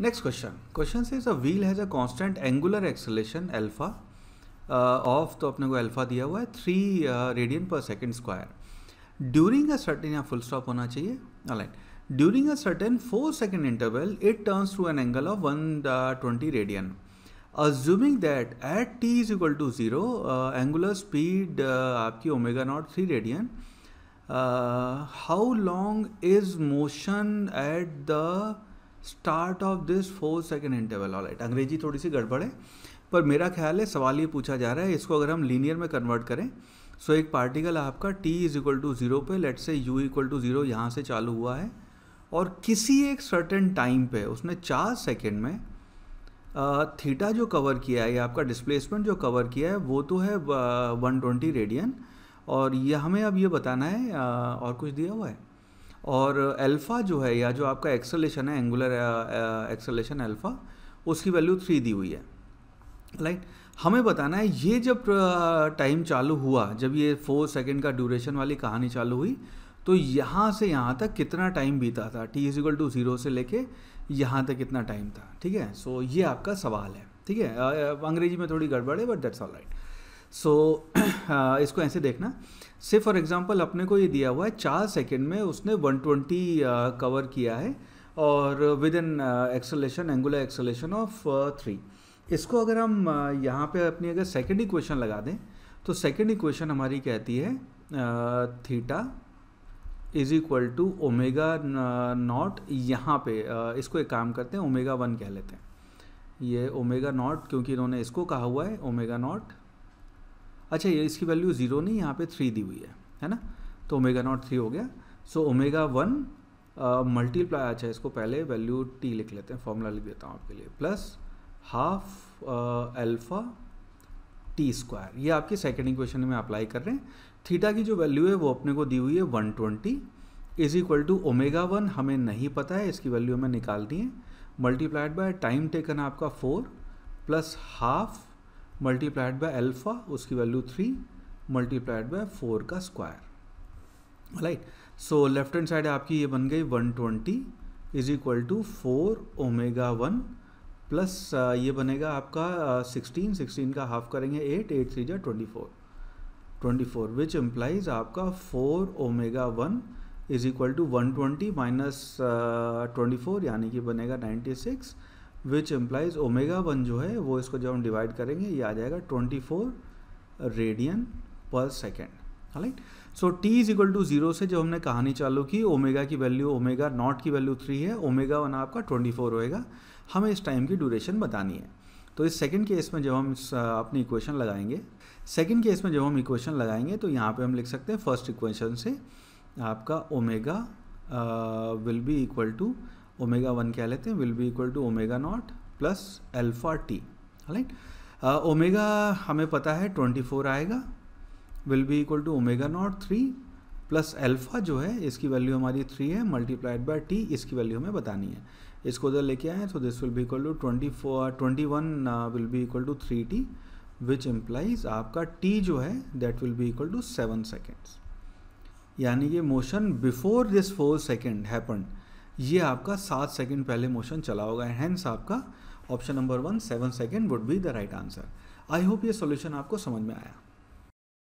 Next question question से wheel has a constant angular acceleration alpha of तो अपने को अल्फा दिया हुआ है three radian per second square during a certain या फुल स्टॉप होना चाहिए online during a certain four second interval it turns to an angle of one twenty radian assuming that at t is equal to zero angular speed आपकी omega naught three radian how long is motion at the start of this four second interval all right अंग्रेजी थोड़ी सी गड़बड़ है पर मेरा ख्याल है सवाल ये पूछा जा रहा है इसको अगर हम लीनियर में कन्वर्ट करें सो so एक पार्टिकल आपका t is equal to zero पे लेट से u इक्वल टू ज़ीरो यहाँ से चालू हुआ है और किसी एक सर्टेन टाइम पे उसने चार सेकेंड में थीटा जो कवर किया है या आपका डिस्प्लेसमेंट जो कवर किया है वो तो है वन ट्वेंटी रेडियन और ये हमें अब ये बताना है और कुछ दिया हुआ है और अल्फ़ा जो है या जो आपका एक्सलेशन है एंगुलर एक्सलेशन अल्फ़ा उसकी वैल्यू थ्री दी हुई है राइट right? हमें बताना है ये जब टाइम uh, चालू हुआ जब ये फोर सेकेंड का ड्यूरेशन वाली कहानी चालू हुई तो यहाँ से यहाँ तक कितना टाइम बीता था t is equal to zero से लेके यहाँ तक कितना टाइम था ठीक है सो so, ये आपका सवाल है ठीक है uh, uh, अंग्रेजी में थोड़ी गड़बड़ है but that's all right so so, uh, इसको ऐसे देखना से फॉर एग्जांपल अपने को ये दिया हुआ है चार सेकंड में उसने 120 कवर uh, किया है और within acceleration angular acceleration of three इसको अगर हम uh, यहाँ पे अपनी अगर सेकेंड इक्वेशन लगा दें तो सेकेंड इक्वेशन हमारी कहती है theta is equal to omega naught यहाँ पे uh, इसको एक काम करते हैं ओमेगा वन कह लेते हैं ये ओमेगा नॉट क्योंकि इन्होंने इसको कहा हुआ है ओमेगा नॉट अच्छा ये इसकी वैल्यू ज़ीरो नहीं यहाँ पे थ्री दी हुई है है ना तो ओमेगा नॉट थ्री हो गया सो ओमेगा वन मल्टीप्लाई अच्छा इसको पहले वैल्यू टी लिख लेते हैं फॉर्मूला लिख देता हूँ आपके लिए plus half alpha t square ये आपकी सेकेंड इक्वेशन में अप्लाई कर रहे हैं थीटा की जो वैल्यू है वो अपने को दी हुई है one twenty is equal to omega one हमें नहीं पता है इसकी वैल्यू हमें निकालनी है मल्टीप्लाइड बाय टाइम टेकन आपका four plus half multiplied by alpha उसकी value three multiplied by four का square right so left hand side आपकी ये बन गई one twenty is equal to four omega one plus ये बनेगा आपका सिक्सटीन uh, सिक्सटीन का हाफ करेंगे एट एट थ्री जो twenty four twenty four which implies आपका four omega one is equal to one twenty minus twenty four यानी कि बनेगा ninety six which implies omega one जो है वो इसको जब हम डिवाइड करेंगे ये आ जाएगा twenty four radian per second right so t is equal to zero से जब हमने कहानी चालू की ओमेगा की वैल्यू ओमेगा नॉट की वैल्यू थ्री है ओमेगा वन आपका ट्वेंटी फोर होएगा हमें इस टाइम की ड्यूरेशन बतानी है तो इस सेकेंड केस में जब हम अपनी इक्वेशन लगाएंगे सेकेंड केस में जब हम इक्वेशन लगाएंगे तो यहाँ पर हम लिख सकते हैं फर्स्ट इक्वेशन से आपका omega will be equal to omega one क्या लेते हैं will be equal to omega naught plus alpha t right omega हमें पता है ट्वेंटी फोर आएगा will be equal to omega naught three plus alpha जो है इसकी वैल्यू हमारी थ्री है मल्टीप्लाइड बाय टी इसकी वैल्यू हमें बतानी है इसको उधर लेके आए तो this will be equal to twenty four twenty one will be equal to three t which implies आपका टी जो है that will be equal to seven seconds यानी ये motion before this four second happen ये आपका सात second पहले motion चला होगा हैंस आपका option number one seven second would be the right answer I hope ये सोल्यूशन आपको समझ में आया